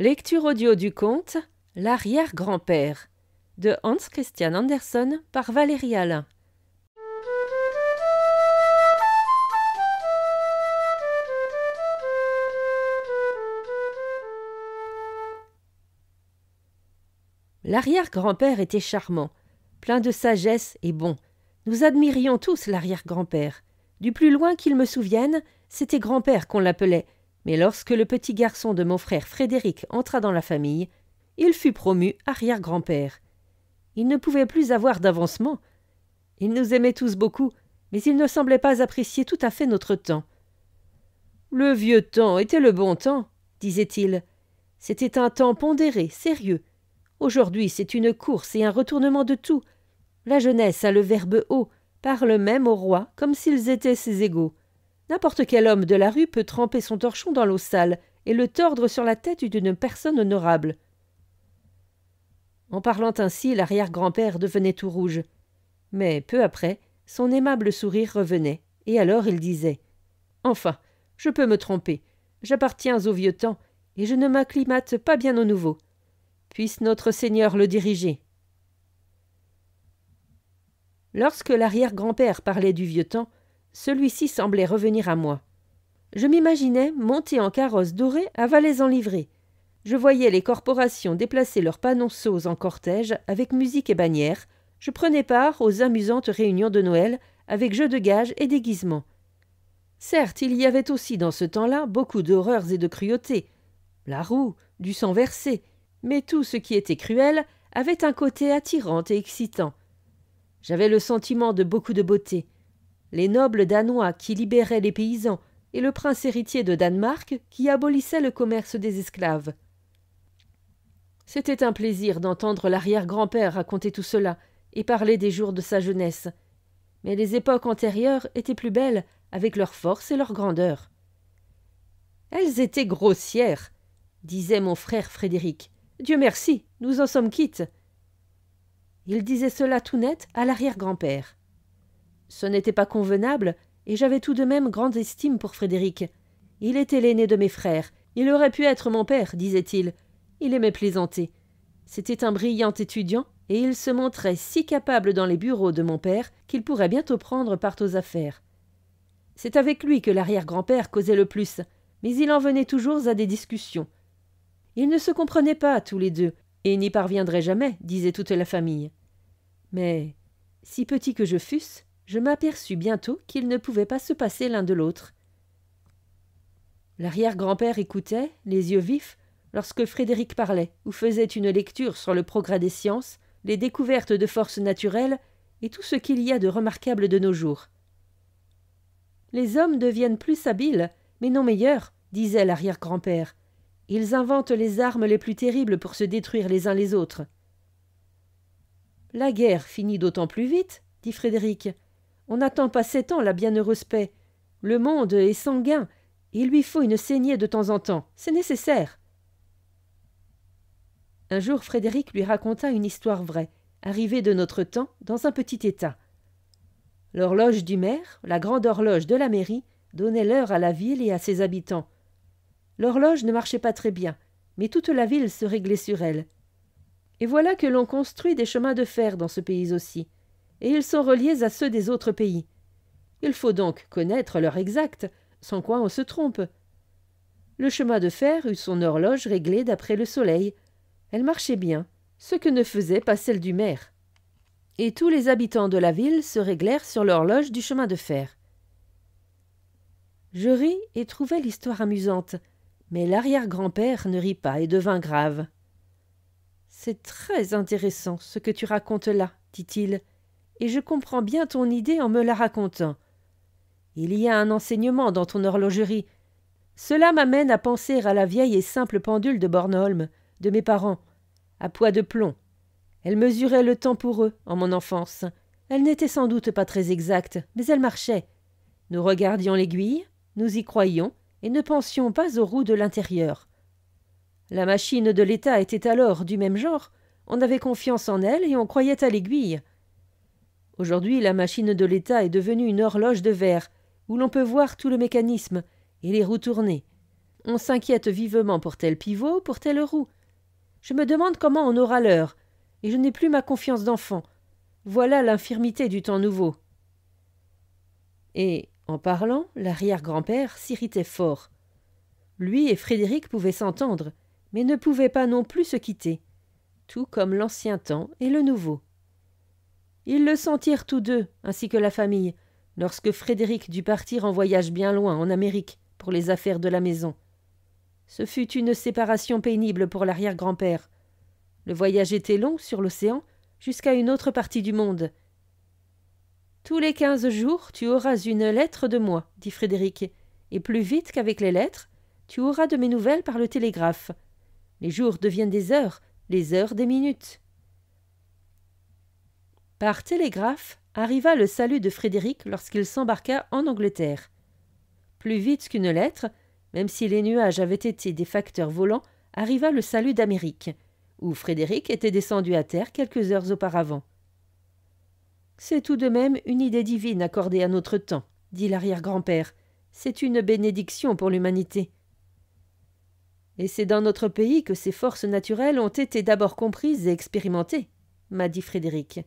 Lecture audio du conte L'arrière-grand-père de Hans Christian Andersen par Valérie Alain. L'arrière-grand-père était charmant, plein de sagesse et bon. Nous admirions tous l'arrière-grand-père. Du plus loin qu'il me souvienne, c'était grand-père qu'on l'appelait, mais lorsque le petit garçon de mon frère Frédéric entra dans la famille, il fut promu arrière-grand-père. Il ne pouvait plus avoir d'avancement. Il nous aimait tous beaucoup, mais il ne semblait pas apprécier tout à fait notre temps. Le vieux temps était le bon temps, disait-il. C'était un temps pondéré, sérieux. Aujourd'hui, c'est une course et un retournement de tout. La jeunesse a le verbe haut, parle même au roi comme s'ils étaient ses égaux. N'importe quel homme de la rue peut tremper son torchon dans l'eau sale et le tordre sur la tête d'une personne honorable. En parlant ainsi, l'arrière-grand-père devenait tout rouge. Mais peu après, son aimable sourire revenait, et alors il disait Enfin, je peux me tromper. J'appartiens au vieux temps, et je ne m'acclimate pas bien au nouveau. Puisse notre Seigneur le diriger. Lorsque l'arrière-grand-père parlait du vieux temps, celui-ci semblait revenir à moi. Je m'imaginais monter en carrosse doré à Valais en livrée. Je voyais les corporations déplacer leurs panonceaux en cortège avec musique et bannières. Je prenais part aux amusantes réunions de Noël avec jeux de gages et déguisements. Certes, il y avait aussi dans ce temps-là beaucoup d'horreurs et de cruautés. La roue, du sang versé, mais tout ce qui était cruel avait un côté attirant et excitant. J'avais le sentiment de beaucoup de beauté les nobles danois qui libéraient les paysans et le prince héritier de Danemark qui abolissait le commerce des esclaves. C'était un plaisir d'entendre l'arrière-grand-père raconter tout cela et parler des jours de sa jeunesse. Mais les époques antérieures étaient plus belles avec leur force et leur grandeur. Elles étaient grossières, disait mon frère Frédéric. Dieu merci, nous en sommes quittes. Il disait cela tout net à l'arrière-grand-père. Ce n'était pas convenable, et j'avais tout de même grande estime pour Frédéric. Il était l'aîné de mes frères, il aurait pu être mon père, disait-il. Il aimait plaisanter. C'était un brillant étudiant, et il se montrait si capable dans les bureaux de mon père qu'il pourrait bientôt prendre part aux affaires. C'est avec lui que l'arrière-grand-père causait le plus, mais il en venait toujours à des discussions. Ils ne se comprenaient pas tous les deux, et n'y parviendraient jamais, disait toute la famille. Mais, si petit que je fusse, je m'aperçus bientôt qu'ils ne pouvaient pas se passer l'un de l'autre. L'arrière-grand-père écoutait, les yeux vifs, lorsque Frédéric parlait ou faisait une lecture sur le progrès des sciences, les découvertes de forces naturelles et tout ce qu'il y a de remarquable de nos jours. Les hommes deviennent plus habiles, mais non meilleurs, disait l'arrière-grand-père. Ils inventent les armes les plus terribles pour se détruire les uns les autres. La guerre finit d'autant plus vite, dit Frédéric, on n'attend pas sept ans la bienheureuse paix. Le monde est sanguin. Il lui faut une saignée de temps en temps. C'est nécessaire. Un jour, Frédéric lui raconta une histoire vraie, arrivée de notre temps, dans un petit état. L'horloge du maire, la grande horloge de la mairie, donnait l'heure à la ville et à ses habitants. L'horloge ne marchait pas très bien, mais toute la ville se réglait sur elle. Et voilà que l'on construit des chemins de fer dans ce pays aussi et ils sont reliés à ceux des autres pays. Il faut donc connaître leur exact, sans quoi on se trompe. Le chemin de fer eut son horloge réglée d'après le soleil. Elle marchait bien, ce que ne faisait pas celle du maire. Et tous les habitants de la ville se réglèrent sur l'horloge du chemin de fer. Je ris et trouvai l'histoire amusante, mais l'arrière-grand-père ne rit pas et devint grave. C'est très intéressant ce que tu racontes là, dit-il et je comprends bien ton idée en me la racontant. Il y a un enseignement dans ton horlogerie. Cela m'amène à penser à la vieille et simple pendule de Bornholm, de mes parents, à poids de plomb. Elle mesurait le temps pour eux, en mon enfance. Elle n'était sans doute pas très exacte, mais elle marchait. Nous regardions l'aiguille, nous y croyions, et ne pensions pas aux roues de l'intérieur. La machine de l'État était alors du même genre, on avait confiance en elle et on croyait à l'aiguille. Aujourd'hui, la machine de l'État est devenue une horloge de verre, où l'on peut voir tout le mécanisme et les roues tournées. On s'inquiète vivement pour tel pivot, pour telle roue. Je me demande comment on aura l'heure, et je n'ai plus ma confiance d'enfant. Voilà l'infirmité du temps nouveau. Et, en parlant, l'arrière-grand-père s'irritait fort. Lui et Frédéric pouvaient s'entendre, mais ne pouvaient pas non plus se quitter, tout comme l'ancien temps et le nouveau. Ils le sentirent tous deux, ainsi que la famille, lorsque Frédéric dut partir en voyage bien loin, en Amérique, pour les affaires de la maison. Ce fut une séparation pénible pour l'arrière-grand-père. Le voyage était long sur l'océan, jusqu'à une autre partie du monde. Tous les quinze jours, tu auras une lettre de moi, dit Frédéric, et plus vite qu'avec les lettres, tu auras de mes nouvelles par le télégraphe. Les jours deviennent des heures, les heures des minutes. Par télégraphe arriva le salut de Frédéric lorsqu'il s'embarqua en Angleterre. Plus vite qu'une lettre, même si les nuages avaient été des facteurs volants, arriva le salut d'Amérique, où Frédéric était descendu à terre quelques heures auparavant. C'est tout de même une idée divine accordée à notre temps, dit l'arrière-grand-père. C'est une bénédiction pour l'humanité. Et c'est dans notre pays que ces forces naturelles ont été d'abord comprises et expérimentées, m'a dit Frédéric.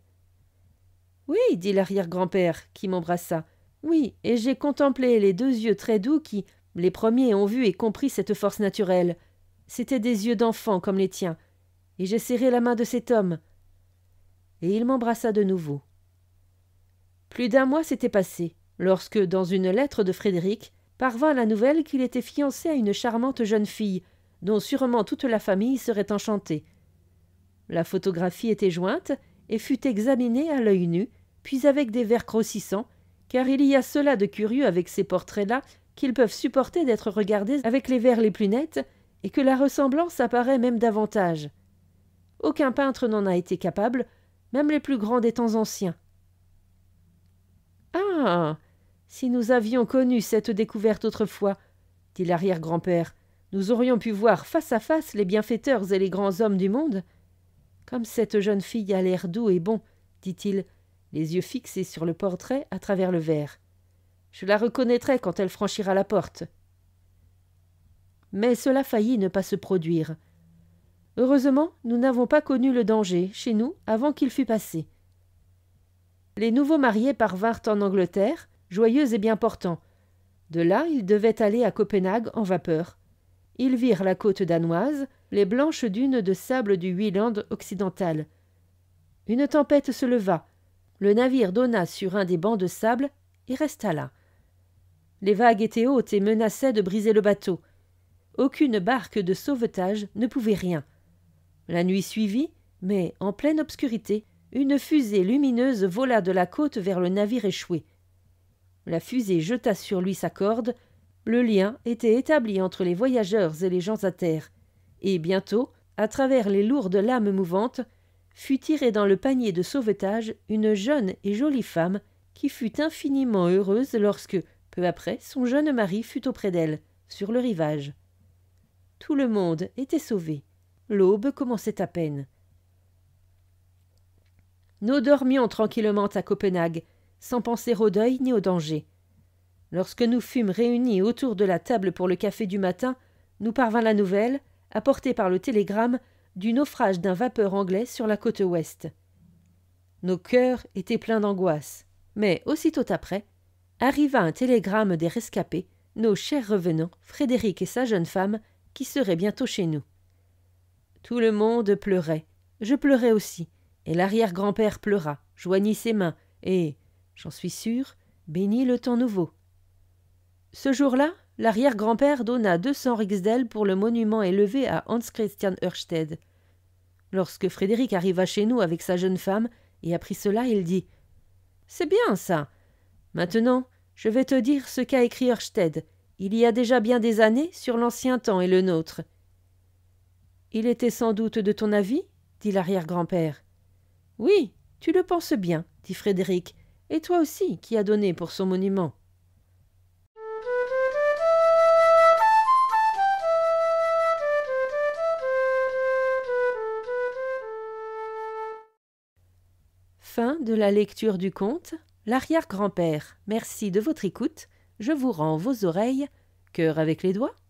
Oui, dit l'arrière-grand-père, qui m'embrassa. Oui, et j'ai contemplé les deux yeux très doux qui, les premiers, ont vu et compris cette force naturelle. C'étaient des yeux d'enfant comme les tiens. Et j'ai serré la main de cet homme. Et il m'embrassa de nouveau. Plus d'un mois s'était passé, lorsque, dans une lettre de Frédéric, parvint la nouvelle qu'il était fiancé à une charmante jeune fille, dont sûrement toute la famille serait enchantée. La photographie était jointe, et fut examiné à l'œil nu, puis avec des verres grossissants, car il y a cela de curieux avec ces portraits-là qu'ils peuvent supporter d'être regardés avec les verres les plus nets, et que la ressemblance apparaît même davantage. Aucun peintre n'en a été capable, même les plus grands des temps anciens. Ah Si nous avions connu cette découverte autrefois, dit l'arrière-grand-père, nous aurions pu voir face à face les bienfaiteurs et les grands hommes du monde, comme cette jeune fille a l'air doux et bon, dit-il, les yeux fixés sur le portrait à travers le verre. Je la reconnaîtrai quand elle franchira la porte. Mais cela faillit ne pas se produire. Heureusement, nous n'avons pas connu le danger chez nous avant qu'il fût passé. Les nouveaux mariés parvinrent en Angleterre, joyeux et bien portants. De là, ils devaient aller à Copenhague en vapeur. Ils virent la côte danoise, les blanches dunes de sable du Huiland occidental. Une tempête se leva. Le navire donna sur un des bancs de sable et resta là. Les vagues étaient hautes et menaçaient de briser le bateau. Aucune barque de sauvetage ne pouvait rien. La nuit suivit, mais en pleine obscurité, une fusée lumineuse vola de la côte vers le navire échoué. La fusée jeta sur lui sa corde. Le lien était établi entre les voyageurs et les gens à terre et bientôt, à travers les lourdes lames mouvantes, fut tirée dans le panier de sauvetage une jeune et jolie femme qui fut infiniment heureuse lorsque, peu après, son jeune mari fut auprès d'elle, sur le rivage. Tout le monde était sauvé. L'aube commençait à peine. Nous dormions tranquillement à Copenhague, sans penser au deuil ni au danger. Lorsque nous fûmes réunis autour de la table pour le café du matin, nous parvint la nouvelle apporté par le télégramme du naufrage d'un vapeur anglais sur la côte ouest. Nos cœurs étaient pleins d'angoisse, mais aussitôt après, arriva un télégramme des rescapés, nos chers revenants, Frédéric et sa jeune femme, qui seraient bientôt chez nous. Tout le monde pleurait, je pleurais aussi, et l'arrière-grand-père pleura, joignit ses mains, et, j'en suis sûr, bénit le temps nouveau. Ce jour-là, l'arrière-grand-père donna 200 rixdels pour le monument élevé à Hans Christian Ørsted. Lorsque Frédéric arriva chez nous avec sa jeune femme et apprit cela, il dit C'est bien ça. Maintenant, je vais te dire ce qu'a écrit Ørsted, il y a déjà bien des années, sur l'ancien temps et le nôtre. Il était sans doute de ton avis dit l'arrière-grand-père. Oui, tu le penses bien, dit Frédéric, et toi aussi qui as donné pour son monument. de la lecture du conte L'arrière-grand-père. Merci de votre écoute. Je vous rends vos oreilles, cœur avec les doigts,